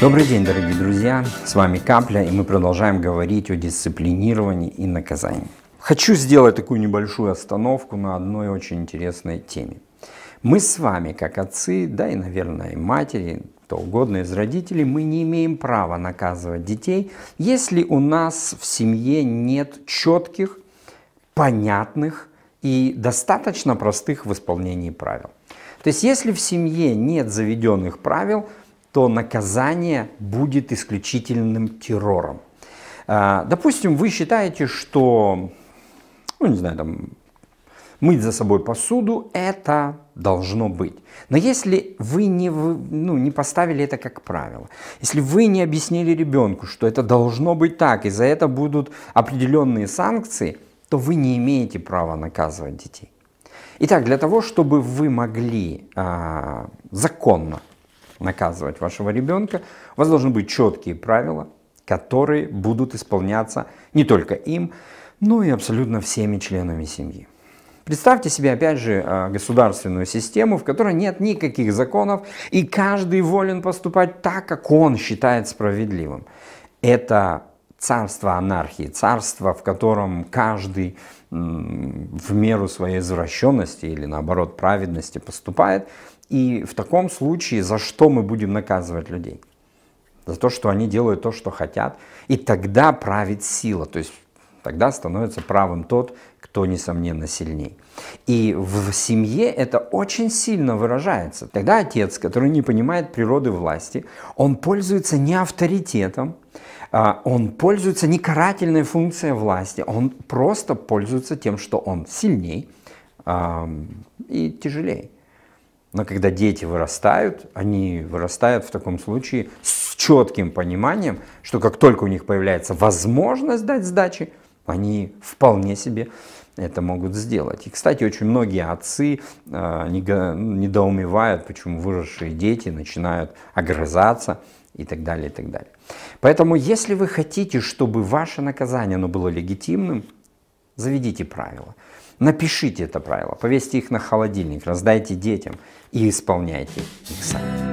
Добрый день, дорогие друзья! С вами Капля, и мы продолжаем говорить о дисциплинировании и наказании. Хочу сделать такую небольшую остановку на одной очень интересной теме. Мы с вами, как отцы, да и, наверное, и матери, кто угодно из родителей, мы не имеем права наказывать детей, если у нас в семье нет четких, понятных и достаточно простых в исполнении правил. То есть, если в семье нет заведенных правил – то наказание будет исключительным террором. А, допустим, вы считаете, что, ну не знаю, там, мыть за собой посуду – это должно быть. Но если вы не, ну, не поставили это как правило, если вы не объяснили ребенку, что это должно быть так, и за это будут определенные санкции, то вы не имеете права наказывать детей. Итак, для того, чтобы вы могли а, законно наказывать вашего ребенка, у вас должны быть четкие правила, которые будут исполняться не только им, но и абсолютно всеми членами семьи. Представьте себе, опять же, а, государственную систему, в которой нет никаких законов, и каждый волен поступать так, как он считает справедливым. Это царство анархии, царство, в котором каждый в меру своей извращенности или наоборот праведности поступает. И в таком случае за что мы будем наказывать людей? За то, что они делают то, что хотят. И тогда правит сила. То есть тогда становится правым тот, кто, несомненно, сильней. И в семье это очень сильно выражается. Тогда отец, который не понимает природы власти, он пользуется не авторитетом, а, он пользуется не карательной функцией власти, он просто пользуется тем, что он сильней и тяжелее. Но когда дети вырастают, они вырастают в таком случае с четким пониманием, что как только у них появляется возможность дать сдачи, они вполне себе это могут сделать. И, кстати, очень многие отцы э, недоумевают, почему выросшие дети начинают огрызаться и так далее, и так далее. Поэтому, если вы хотите, чтобы ваше наказание оно было легитимным, заведите правила. Напишите это правило, повесьте их на холодильник, раздайте детям и исполняйте их сами.